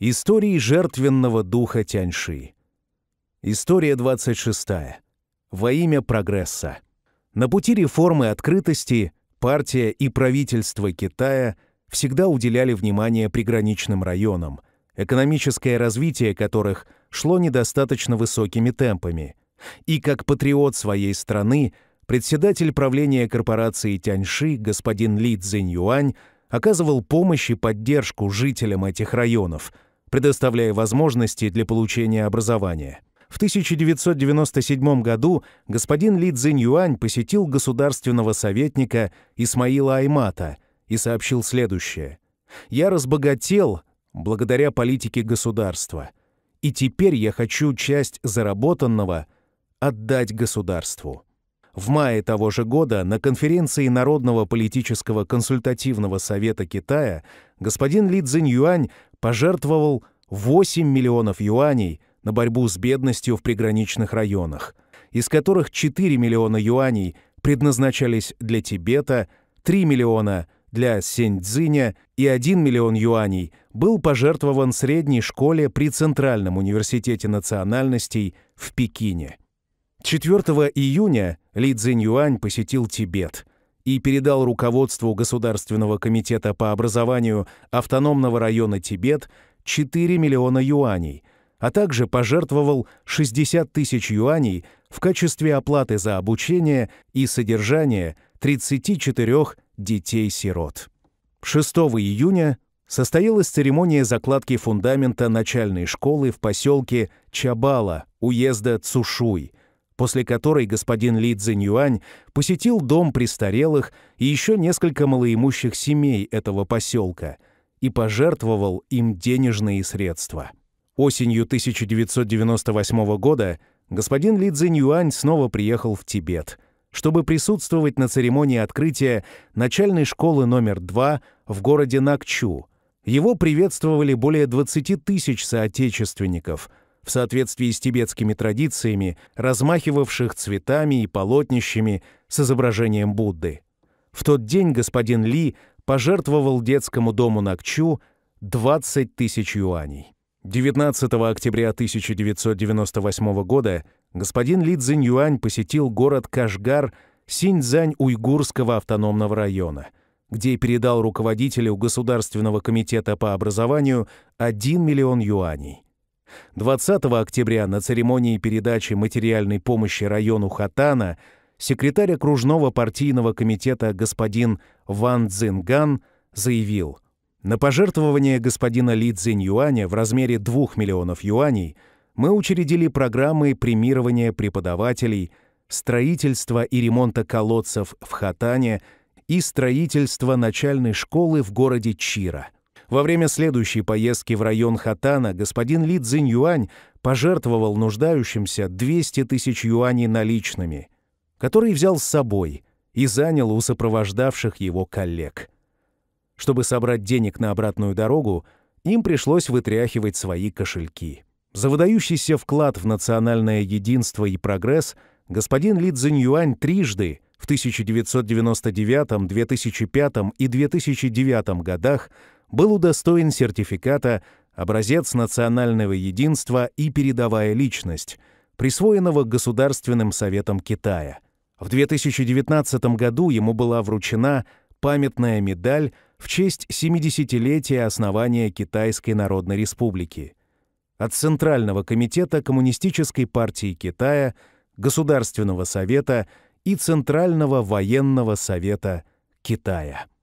Истории жертвенного духа Тяньши. История 26. Во имя прогресса. На пути реформы открытости партия и правительство Китая всегда уделяли внимание приграничным районам, экономическое развитие которых шло недостаточно высокими темпами. И как патриот своей страны, председатель правления корпорации Тяньши господин Ли Цзиньюань оказывал помощь и поддержку жителям этих районов – предоставляя возможности для получения образования. В 1997 году господин Ли Цзиньюань посетил государственного советника Исмаила Аймата и сообщил следующее. «Я разбогател благодаря политике государства, и теперь я хочу часть заработанного отдать государству». В мае того же года на конференции Народного политического консультативного совета Китая господин Ли Цзиньюань пожертвовал 8 миллионов юаней на борьбу с бедностью в приграничных районах, из которых 4 миллиона юаней предназначались для Тибета, 3 миллиона – для Сеньцзиня и 1 миллион юаней был пожертвован средней школе при Центральном университете национальностей в Пекине. 4 июня Ли Цзиньюань посетил Тибет, и передал руководству Государственного комитета по образованию автономного района Тибет 4 миллиона юаней, а также пожертвовал 60 тысяч юаней в качестве оплаты за обучение и содержание 34 детей-сирот. 6 июня состоялась церемония закладки фундамента начальной школы в поселке Чабала, уезда Цушуй – после которой господин Ли Цзиньюань посетил дом престарелых и еще несколько малоимущих семей этого поселка и пожертвовал им денежные средства. Осенью 1998 года господин Ли Цзиньюань снова приехал в Тибет, чтобы присутствовать на церемонии открытия начальной школы номер 2 в городе Накчу. Его приветствовали более 20 тысяч соотечественников – в соответствии с тибетскими традициями, размахивавших цветами и полотнищами с изображением Будды. В тот день господин Ли пожертвовал детскому дому Накчу 20 тысяч юаней. 19 октября 1998 года господин Ли Цзиньюань посетил город Кашгар Синьцзань Уйгурского автономного района, где передал руководителю Государственного комитета по образованию 1 миллион юаней – 20 октября на церемонии передачи материальной помощи району Хатана секретарь окружного партийного комитета господин Ван Цзинган заявил, «На пожертвование господина Ли Цзиньюаня в размере 2 миллионов юаней мы учредили программы премирования преподавателей, строительства и ремонта колодцев в Хатане и строительства начальной школы в городе Чира – во время следующей поездки в район Хатана господин Ли Цзиньюань пожертвовал нуждающимся 200 тысяч юаней наличными, которые взял с собой и занял у сопровождавших его коллег. Чтобы собрать денег на обратную дорогу, им пришлось вытряхивать свои кошельки. За выдающийся вклад в национальное единство и прогресс господин Ли Цзиньюань трижды в 1999, 2005 и 2009 годах – был удостоен сертификата «Образец национального единства и передовая личность», присвоенного Государственным Советом Китая. В 2019 году ему была вручена памятная медаль в честь 70-летия основания Китайской Народной Республики. От Центрального комитета Коммунистической партии Китая, Государственного совета и Центрального военного совета Китая.